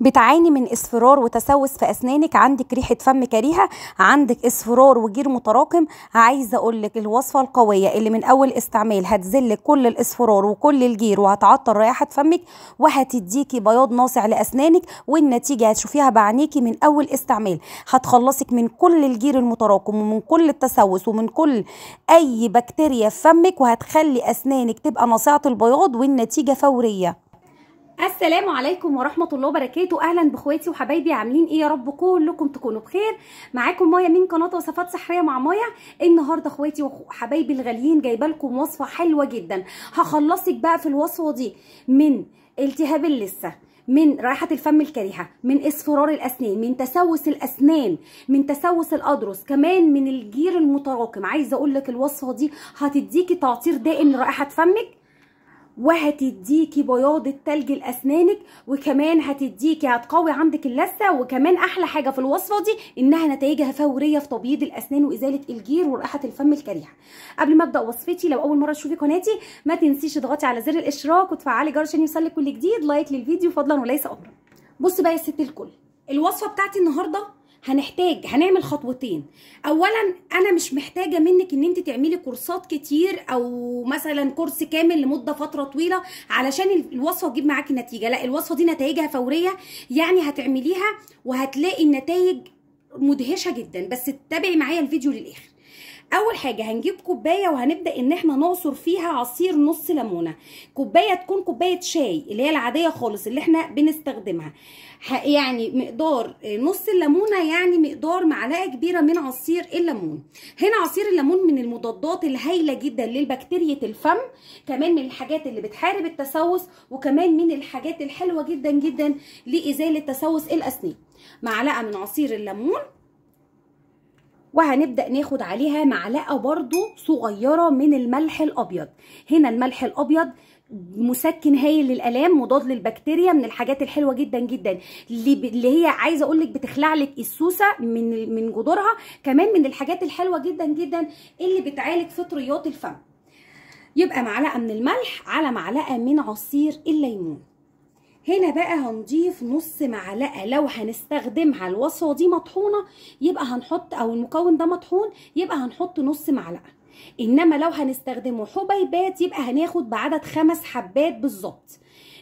بتعاني من اصفرار وتسوس في اسنانك عندك ريحه فم كريهه عندك اصفرار وجير متراكم عايزه اقول لك الوصفه القويه اللي من اول استعمال هتذلك كل الاصفرار وكل الجير وهتعطر رائحه فمك وهتديكي بياض ناصع لاسنانك والنتيجه هتشوفيها بعينيكي من اول استعمال هتخلصك من كل الجير المتراكم ومن كل التسوس ومن كل اي بكتيريا في فمك وهتخلي اسنانك تبقى ناصعه البياض والنتيجه فوريه السلام عليكم ورحمه الله وبركاته اهلا باخواتي وحبايبي عاملين ايه يا رب كلكم تكونوا بخير معاكم مايا من قناه وصفات سحريه مع مايا النهارده اخواتي وحبايبي الغاليين جايبه لكم وصفه حلوه جدا هخلصك بقى في الوصفه دي من التهاب اللثه من رائحة الفم الكريهة من اصفرار الأسنان من تسوس الأسنان من تسوس الأضرس كمان من الجير المتراكم عايزة أقول لك الوصفة دي هتديكي تعطير دائم لرائحة فمك وهتديكي بياض التلج لاسنانك وكمان هتديكي هتقوي عندك اللثه وكمان احلى حاجه في الوصفه دي انها نتائجها فوريه في تبييض الاسنان وازاله الجير ورائحه الفم الكريهه قبل ما ابدا وصفتي لو اول مره تشوفي قناتي ما تنسيش تضغطي على زر الاشتراك وتفعلي جرس عشان يوصلك كل جديد لايك للفيديو فضلا وليس امرا بص بقى يا ست الكل الوصفه بتاعتي النهارده هنحتاج هنعمل خطوتين اولا انا مش محتاجه منك ان انت تعملي كورسات كتير او مثلا كورس كامل لمده فتره طويله علشان الوصفه تجيب معاكي نتيجه لا الوصفه دي نتائجها فوريه يعني هتعمليها وهتلاقي النتائج مدهشه جدا بس اتبعي معايا الفيديو للاخر اول حاجه هنجيب كوبايه وهنبدا ان احنا نعصر فيها عصير نص ليمونه كوبايه تكون كوبايه شاي اللي هي العاديه خالص اللي احنا بنستخدمها يعني مقدار آه، نص الليمونه يعني مقدار معلقه كبيره من عصير الليمون هنا عصير الليمون من المضادات الهائله جدا للبكتيريا الفم كمان من الحاجات اللي بتحارب التسوس وكمان من الحاجات الحلوه جدا جدا لازاله تسوس الاسنان معلقه من عصير الليمون وهنبدأ ناخد عليها معلقة برضو صغيرة من الملح الأبيض هنا الملح الأبيض مسكن هايل للالام مضاد للبكتيريا من الحاجات الحلوه جدا جدا اللي هي عايزه اقول لك بتخلع لك السوسه من من جذورها كمان من الحاجات الحلوه جدا جدا اللي بتعالج فطريات الفم يبقى معلقه من الملح على معلقه من عصير الليمون هنا بقى هنضيف نص معلقه لو هنستخدمها الوصفه دي مطحونه يبقى هنحط او المكون ده مطحون يبقى هنحط نص معلقه انما لو هنستخدمه حبيبات يبقى هناخد بعدد خمس حبات بالظبط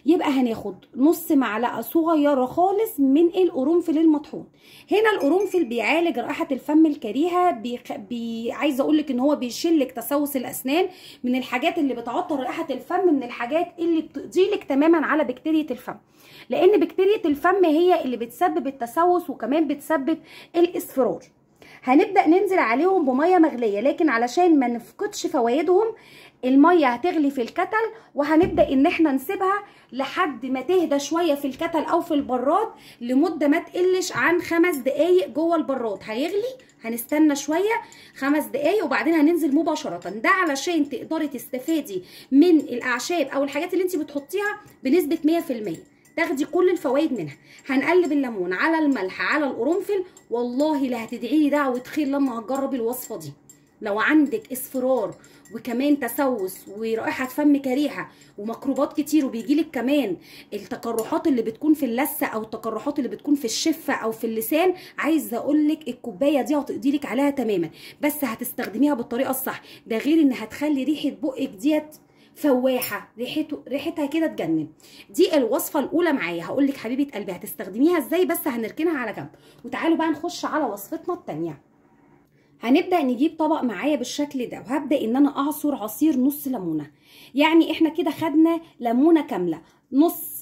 يبقى هناخد نص معلقه صغيره خالص من القرنفل المطحون هنا القرنفل بيعالج رائحه الفم الكريهه بي... بي... عايزه اقول لك ان هو بيشيل لك تسوس الاسنان من الحاجات اللي بتعطر رائحه الفم من الحاجات اللي بتقضي لك تماما على بكتيريا الفم لان بكتيريا الفم هي اللي بتسبب التسوس وكمان بتسبب الاصفرار هنبدأ ننزل عليهم بمية مغلية لكن علشان ما نفقدش فوائدهم المية هتغلي في الكتل وهنبدأ ان احنا نسيبها لحد ما تهدى شوية في الكتل او في البراد لمدة ما تقلش عن خمس دقايق جوه البراد هيغلي هنستنى شوية خمس دقايق وبعدين هننزل مباشرة ده علشان تقدري تستفادي من الاعشاب او الحاجات اللي انت بتحطيها بنسبة 100% تاخدي كل الفوائد منها هنقلب الليمون على الملح على القرنفل والله لا هتدعي لي دعوه خير لما هتجربي الوصفه دي لو عندك اصفرار وكمان تسوس ورائحه فم كريهه وميكروبات كتير وبيجيلك كمان التقرحات اللي بتكون في اللثه او التقرحات اللي بتكون في الشفه او في اللسان عايزه اقول لك الكوبايه دي هتقضي لك عليها تماما بس هتستخدميها بالطريقه الصح ده غير ان هتخلي ريحه بقك ديت فواحه ريحته ريحتها كده تجنن دي الوصفه الاولى معايا هقول لك حبيبه قلبي هتستخدميها ازاي بس هنركنها على جنب وتعالوا بقى نخش على وصفتنا الثانيه هنبدا نجيب طبق معايا بالشكل ده وهبدا ان انا اعصر عصير نص ليمونه يعني احنا كده خدنا ليمونه كامله نص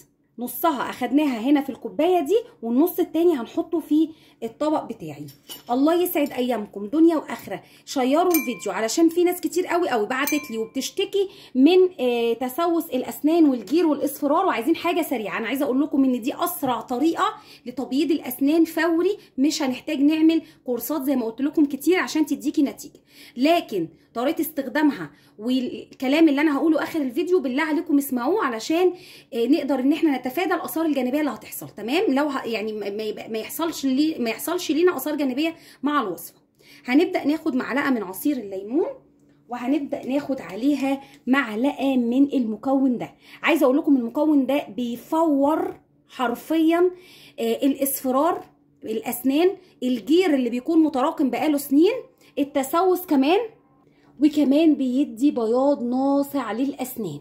نصها اخدناها هنا في الكوبايه دي والنص التاني هنحطه في الطبق بتاعي الله يسعد ايامكم دنيا واخره شيروا الفيديو علشان في ناس كتير قوي قوي بعتت لي وبتشتكي من آه، تسوس الاسنان والجير والاصفرار وعايزين حاجه سريعه انا عايزه اقول لكم ان دي اسرع طريقه لتبييض الاسنان فوري مش هنحتاج نعمل كورسات زي ما قلت لكم كتير عشان تديكي نتيجه لكن طريقه استخدامها والكلام اللي انا هقوله اخر الفيديو بالله عليكم اسمعوه علشان آه، نقدر ان احنا نتفق نتفادى الاثار الجانبيه اللي هتحصل تمام لو ه... يعني ما, يبقى... ما يحصلش لي ما يحصلش لينا اثار جانبيه مع الوصفه هنبدا ناخد معلقه من عصير الليمون وهنبدا ناخد عليها معلقه من المكون ده عايزه اقول لكم المكون ده بيفور حرفيا آه، الاصفرار الاسنان الجير اللي بيكون متراكم بقاله سنين التسوس كمان وكمان بيدي بياض ناصع للاسنان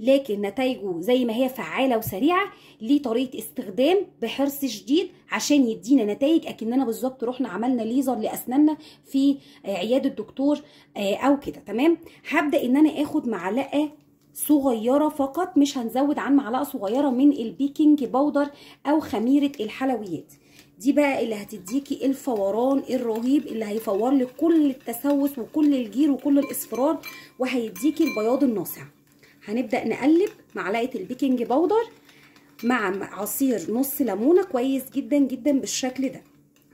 لكن نتائجه زي ما هي فعالة وسريعة ليه طريقة استخدام بحرص شديد عشان يدينا نتائج اكننا بالظبط رحنا عملنا ليزر لاسناننا في عيادة دكتور آه، او كده تمام هبدأ ان انا اخد معلقة صغيرة فقط مش هنزود عن معلقة صغيرة من البيكنج باودر أو خميرة الحلويات دي بقى اللي هتديكي الفوران الرهيب اللي هيفور لك كل التسوس وكل الجير وكل الاصفرار وهيديكي البياض الناصع هنبدأ نقلب معلقة البيكنج باودر مع عصير نص ليمونة كويس جدا جدا بالشكل ده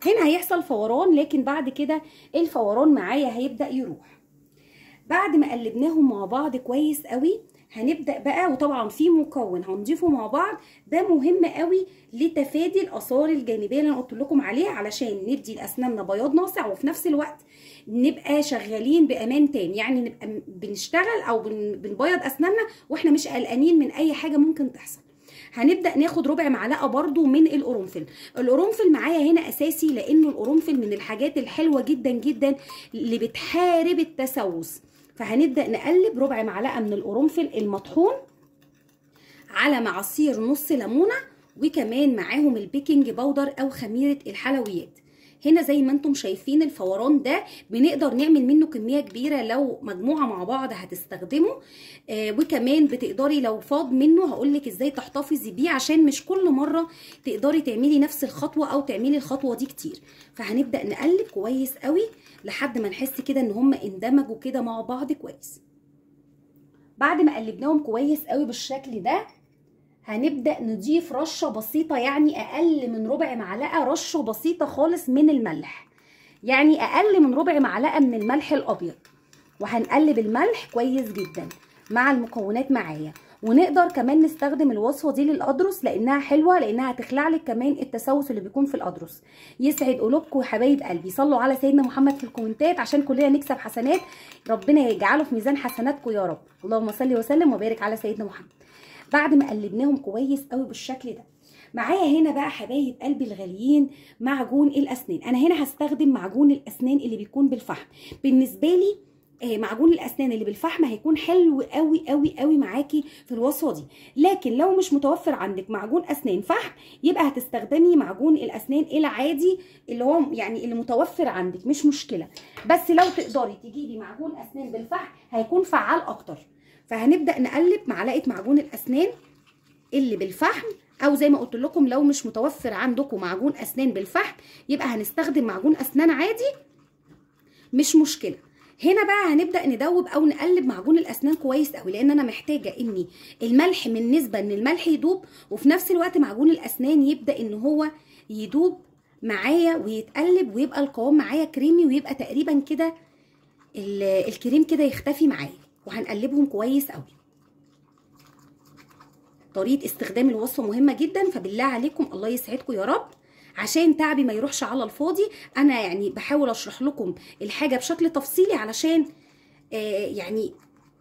هنا هيحصل فوران لكن بعد كده الفوران معايا هيبدأ يروح بعد ما قلبناهم مع بعض كويس قوي هنبدأ بقى وطبعا في مكون هنضيفه مع بعض ده مهم قوي لتفادي الآثار الجانبية اللي أنا قلت لكم عليها علشان ندي لأسناننا بياض ناصع وفي نفس الوقت نبقى شغالين بامان تام يعني نبقى بنشتغل او بنبيض اسناننا واحنا مش قلقانين من اي حاجه ممكن تحصل هنبدا ناخد ربع معلقه برضو من القرنفل القرنفل معايا هنا اساسي لانه القرنفل من الحاجات الحلوه جدا جدا اللي بتحارب التسوس فهنبدا نقلب ربع معلقه من القرنفل المطحون على معصير نص ليمونه وكمان معاهم البيكنج باودر او خميره الحلويات هنا زي ما انتم شايفين الفوران ده بنقدر نعمل منه كميه كبيره لو مجموعه مع بعض هتستخدمه آه وكمان بتقدري لو فاض منه هقولك ازاي تحتفظي بيه عشان مش كل مره تقدري تعملي نفس الخطوه او تعملي الخطوه دي كتير فهنبدا نقلب كويس قوي لحد ما نحس كده ان هم اندمجوا كده مع بعض كويس بعد ما قلبناهم كويس قوي بالشكل ده هنبدأ نضيف رشة بسيطة يعني أقل من ربع معلقة رشة بسيطة خالص من الملح يعني أقل من ربع معلقة من الملح الأبيض وهنقلب الملح كويس جدا مع المكونات معايا ونقدر كمان نستخدم الوصفه دي للأدرس لانها حلوه لانها هتخلع لك كمان التسوس اللي بيكون في الأدرس يسعد قلوبكم يا حبايب قلبي صلوا على سيدنا محمد في الكومنتات عشان كلنا نكسب حسنات ربنا يجعله في ميزان حسناتكم يا رب اللهم صل وسلم وبارك على سيدنا محمد بعد ما قلبناهم كويس قوي بالشكل ده معايا هنا بقى حبايب قلبي الغاليين معجون الاسنان انا هنا هستخدم معجون الاسنان اللي بيكون بالفحم بالنسبه لي آه، معجون الاسنان اللي بالفحم هيكون حلو قوي قوي قوي معاكي في الوصفه دي لكن لو مش متوفر عندك معجون اسنان فحم يبقى هتستخدمي معجون الاسنان العادي اللي هو يعني اللي متوفر عندك مش مشكله بس لو تقدري تجيبي معجون اسنان بالفحم هيكون فعال اكتر فهنبدأ نقلب معلقة معجون الأسنان اللي بالفحم او زي ما قلت لكم لو مش متوفر عندكم معجون اسنان بالفحم يبقى هنستخدم معجون اسنان عادي مش مشكله هنا بقى هنبدا ندوب او نقلب معجون الاسنان كويس قوي لان انا محتاجه اني الملح من نسبه ان الملح يدوب وفي نفس الوقت معجون الاسنان يبدا ان هو يدوب معايا ويتقلب ويبقى القوام معايا كريمي ويبقى تقريبا كده الكريم كده يختفي معايا وهنقلبهم كويس قوي طريقه استخدام الوصفه مهمه جدا فبالله عليكم الله يسعدكم يا رب عشان تعبي ما يروحش على الفاضي انا يعني بحاول اشرح لكم الحاجه بشكل تفصيلي علشان آه يعني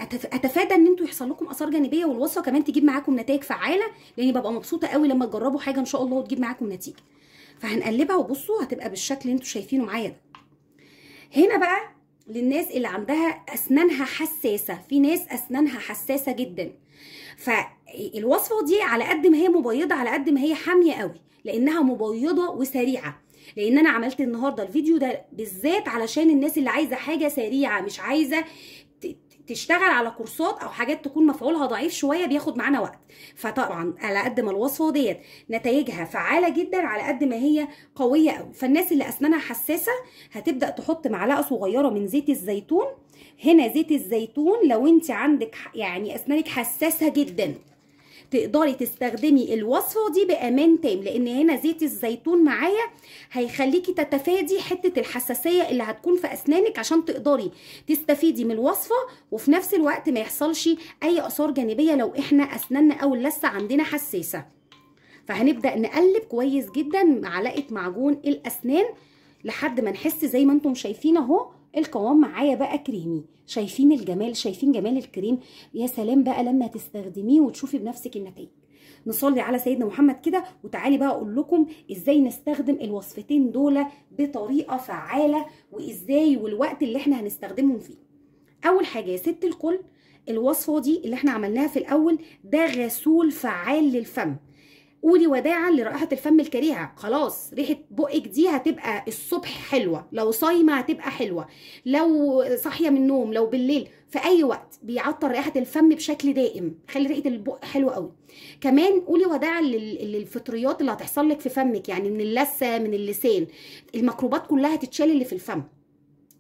اتفادى ان انتوا يحصل لكم اثار جانبيه والوصفه كمان تجيب معاكم نتائج فعاله لاني ببقى مبسوطه قوي لما تجربوا حاجه ان شاء الله وتجيب معاكم نتيجه فهنقلبها وبصوا هتبقى بالشكل اللي انتوا شايفينه معايا ده هنا بقى للناس اللي عندها اسنانها حساسه في ناس اسنانها حساسه جدا فالوصفه دي على قد ما هي مبيضه على قد ما هي حاميه قوي لانها مبيضه وسريعه لان انا عملت النهارده الفيديو ده بالذات علشان الناس اللي عايزه حاجه سريعه مش عايزه تشتغل على كورسات او حاجات تكون مفعولها ضعيف شويه بياخد معانا وقت فطبعا على قد ما الوصفه ديت نتائجها فعاله جدا على قد ما هي قويه قوي فالناس اللي اسنانها حساسه هتبدا تحط معلقه صغيره من زيت الزيتون هنا زيت الزيتون لو انت عندك يعني اسنانك حساسه جدا تقدري تستخدمي الوصفه دي بامان تام لان هنا زيت الزيتون معايا هيخليكي تتفادي حته الحساسيه اللي هتكون في اسنانك عشان تقدري تستفيدي من الوصفه وفي نفس الوقت ما يحصلش اي اثار جانبيه لو احنا اسناننا او اللثه عندنا حساسه فهنبدا نقلب كويس جدا معلقه معجون الاسنان لحد ما نحس زي ما انتم شايفين اهو القوام معايا بقى كريمي شايفين الجمال شايفين جمال الكريم يا سلام بقى لما تستخدميه وتشوفي بنفسك النتائج نصلي على سيدنا محمد كده وتعالي بقى اقول لكم ازاي نستخدم الوصفتين دول بطريقه فعاله وازاي والوقت اللي احنا هنستخدمهم فيه اول حاجه يا ست الكل الوصفه دي اللي احنا عملناها في الاول ده غسول فعال للفم قولي وداعا لرائحه الفم الكريهه خلاص ريحه بقك دي هتبقى الصبح حلوه لو صايمه هتبقى حلوه لو صاحيه من النوم لو بالليل في اي وقت بيعطر رائحه الفم بشكل دائم خلي ريحه البق حلوه قوي كمان قولي وداعا للفطريات اللي هتحصل لك في فمك يعني من اللثه من اللسان الميكروبات كلها هتتشال اللي في الفم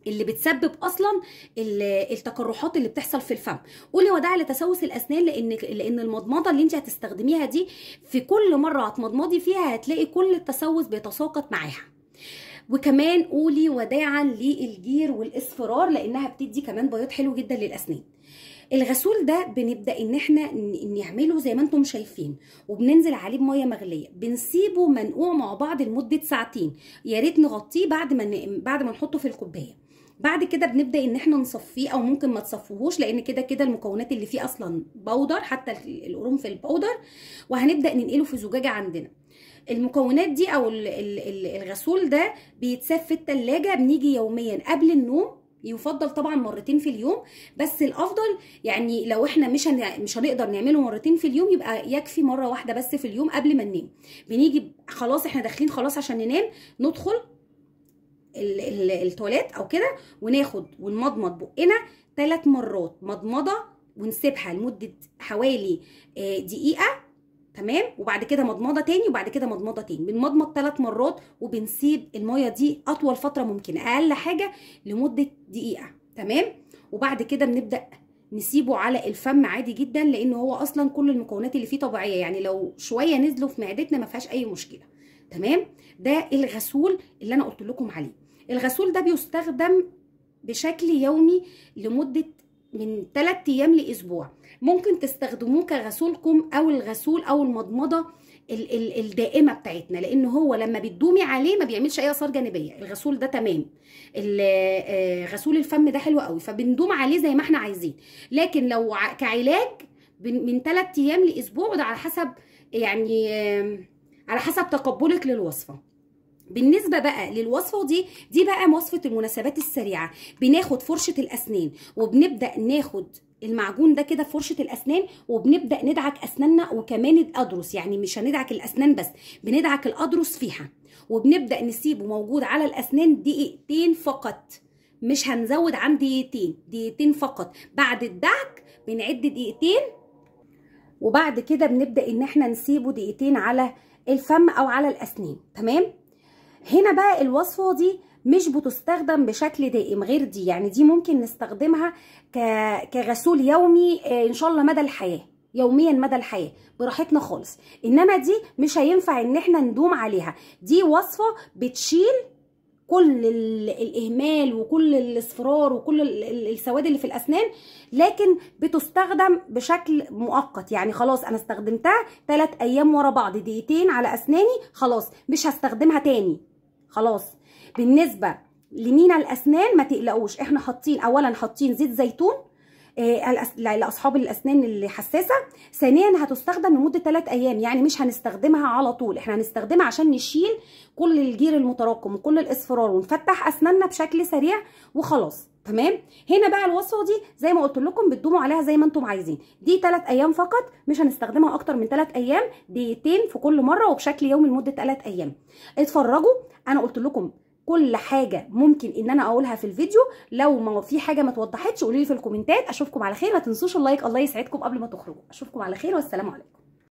اللي بتسبب اصلا التقرحات اللي بتحصل في الفم قولي وداع لتسوس الاسنان لان لان المضمضه اللي انت هتستخدميها دي في كل مره هتمضمضي فيها هتلاقي كل التسوس بيتساقط معاها وكمان قولي وداعا للجير والاصفرار لانها بتدي كمان بياض حلو جدا للاسنان الغسول ده بنبدا ان احنا نعمله زي ما انتم شايفين وبننزل عليه بميه مغليه بنسيبه منقوع مع بعض لمده ساعتين يا ريت نغطيه بعد ما بعد ما نحطه في الكوبايه بعد كده بنبدا ان احنا نصفيه او ممكن ما تصفوهوش لان كده كده المكونات اللي فيه اصلا بودر حتى القرنفل بودر وهنبدا ننقله في زجاجه عندنا المكونات دي او الغسول ده بيتساب في التلاجة بنيجي يوميا قبل النوم يفضل طبعا مرتين في اليوم بس الافضل يعني لو احنا مش هن... مش هنقدر نعمله مرتين في اليوم يبقى يكفي مره واحده بس في اليوم قبل ما ننام بنيجي خلاص احنا داخلين خلاص عشان ننام ندخل التواليت او كده وناخد ونمضمض بقنا ثلاث مرات مضمضه ونسيبها لمده حوالي آه، دقيقه تمام وبعد كده مضمضه تاني وبعد كده مضمضه تاني بنمضمض ثلاث مرات وبنسيب الميه دي اطول فتره ممكن اقل حاجه لمده دقيقه تمام وبعد كده بنبدا نسيبه على الفم عادي جدا لان هو اصلا كل المكونات اللي فيه طبيعيه يعني لو شويه نزلوا في معدتنا ما فيهاش اي مشكله تمام ده الغسول اللي انا قلت لكم عليه الغسول ده بيستخدم بشكل يومي لمدة من 3 ايام لاسبوع ممكن تستخدموه كغسولكم او الغسول او المضمضه ال ال الدائمه بتاعتنا لان هو لما بتدومي عليه ما بيعملش اي اثار جانبيه الغسول ده تمام آه، غسول الفم ده حلو قوي فبندوم عليه زي ما احنا عايزين لكن لو كعلاج من 3 ايام لاسبوع وده على حسب يعني على حسب تقبلك للوصفه بالنسبة بقى للوصفة دي دي بقى وصفة المناسبات السريعة بناخد فرشة الأسنان وبنبدأ ناخد المعجون ده كده فرشه الاسنان وبنبدا ندعك اسناننا وكمان الاضرس يعني مش هندعك الاسنان بس بندعك الاضرس فيها وبنبدا نسيبه موجود على الاسنان دقيقتين فقط مش هنزود عن دقيقتين دقيقتين فقط بعد الدعك بنعد دقيقتين وبعد كده بنبدا ان احنا نسيبه دقيقتين على الفم او على الاسنان تمام هنا بقى الوصفة دي مش بتستخدم بشكل دائم غير دي يعني دي ممكن نستخدمها كغسول يومي آه، ان شاء الله مدى الحياه يوميا مدى الحياه براحتنا خالص انما دي مش هينفع ان احنا ندوم عليها دي وصفه بتشيل كل الاهمال وكل الاصفرار وكل السواد اللي في الاسنان لكن بتستخدم بشكل مؤقت يعني خلاص انا استخدمتها 3 ايام ورا بعض دقيقتين على اسناني خلاص مش هستخدمها تاني خلاص بالنسبه لمينا الاسنان ما تقلقوش احنا حاطين اولا حاطين زيت زيتون آه، لاصحاب الاسنان الحساسه ثانيا هتستخدم لمده 3 ايام يعني مش هنستخدمها على طول احنا هنستخدمها عشان نشيل كل الجير المتراكم وكل الاصفرار ونفتح اسناننا بشكل سريع وخلاص تمام هنا بقى الوصفه دي زي ما قلت لكم بتدوموا عليها زي ما انتم عايزين دي 3 ايام فقط مش هنستخدمها اكتر من 3 ايام دقيقتين في كل مره وبشكل يومي لمده 3 ايام اتفرجوا انا قلت لكم كل حاجه ممكن ان انا اقولها في الفيديو لو ما في حاجه ما توضحتش قولوا لي في الكومنتات اشوفكم على خير ما تنسوش اللايك الله يسعدكم قبل ما تخرجوا اشوفكم على خير والسلام عليكم